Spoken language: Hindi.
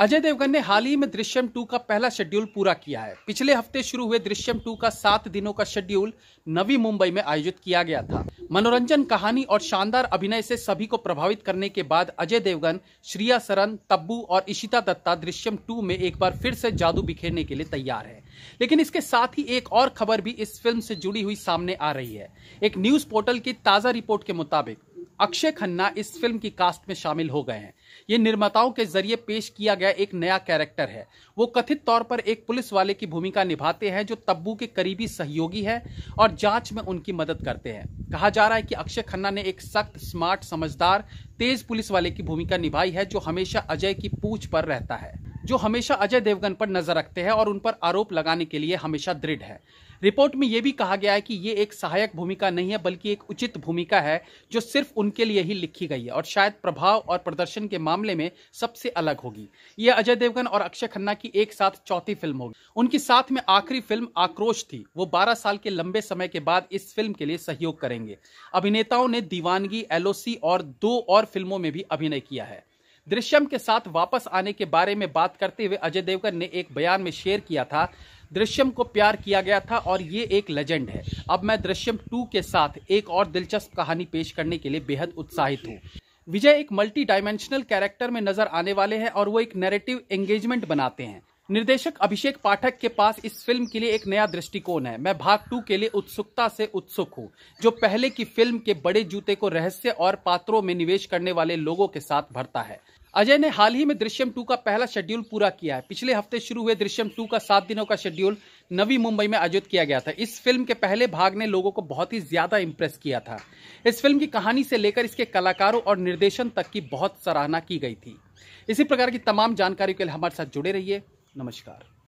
अजय देवगन ने हाल ही में दृश्यम टू का पहला शेड्यूल पूरा किया है पिछले हफ्ते शुरू हुए दृश्यम टू का सात दिनों का शेड्यूल नवी मुंबई में आयोजित किया गया था मनोरंजन कहानी और शानदार अभिनय से सभी को प्रभावित करने के बाद अजय देवगन श्रिया सरन तब्बू और इशिता दत्ता दृश्यम टू में एक बार फिर से जादू बिखेरने के लिए तैयार है लेकिन इसके साथ ही एक और खबर भी इस फिल्म से जुड़ी हुई सामने आ रही है एक न्यूज पोर्टल की ताजा रिपोर्ट के मुताबिक अक्षय खन्ना इस फिल्म की कास्ट में शामिल हो गए हैं ये निर्माताओं के जरिए पेश किया गया एक नया कैरेक्टर है वो कथित तौर पर एक पुलिस वाले की भूमिका निभाते हैं जो तब्बू के करीबी सहयोगी है और जांच में उनकी मदद करते हैं कहा जा रहा है कि अक्षय खन्ना ने एक सख्त स्मार्ट समझदार तेज पुलिस वाले की भूमिका निभाई है जो हमेशा अजय की पूछ पर रहता है जो हमेशा अजय देवगन पर नजर रखते हैं और उन पर आरोप लगाने के लिए हमेशा दृढ़ है रिपोर्ट में यह भी कहा गया है कि ये एक सहायक भूमिका नहीं है बल्कि एक उचित भूमिका है जो सिर्फ उनके लिए ही लिखी गई है और शायद प्रभाव और प्रदर्शन के मामले में सबसे अलग होगी यह अजय देवगन और अक्षय खन्ना की एक साथ चौथी फिल्म होगी उनकी साथ में आखिरी फिल्म आक्रोश थी वो बारह साल के लंबे समय के बाद इस फिल्म के लिए सहयोग करेंगे अभिनेताओं ने दीवानगी एलओसी और दो और फिल्मों में भी अभिनय किया है दृश्यम के साथ वापस आने के बारे में बात करते हुए अजय देवगन ने एक बयान में शेयर किया था दृश्यम को प्यार किया गया था और ये एक लेजेंड है अब मैं दृश्यम टू के साथ एक और दिलचस्प कहानी पेश करने के लिए बेहद उत्साहित हूँ विजय एक मल्टी डायमेंशनल कैरेक्टर में नजर आने वाले हैं और वो एक नैरेटिव एंगेजमेंट बनाते हैं निर्देशक अभिषेक पाठक के पास इस फिल्म के लिए एक नया दृष्टिकोण है मैं भाग टू के लिए उत्सुकता से उत्सुक हूँ जो पहले की फिल्म के बड़े जूते को रहस्य और पात्रों में निवेश करने वाले लोगों के साथ भरता है अजय ने हाल ही में दृश्यम टू का पहला शेड्यूल पूरा किया है पिछले हफ्ते शुरू हुए दृश्यम टू का सात दिनों का शेड्यूल नवी मुंबई में आयोजित किया गया था इस फिल्म के पहले भाग ने लोगों को बहुत ही ज्यादा इम्प्रेस किया था इस फिल्म की कहानी से लेकर इसके कलाकारों और निर्देशन तक की बहुत सराहना की गई थी इसी प्रकार की तमाम जानकारी के लिए हमारे साथ जुड़े रहिए नमस्कार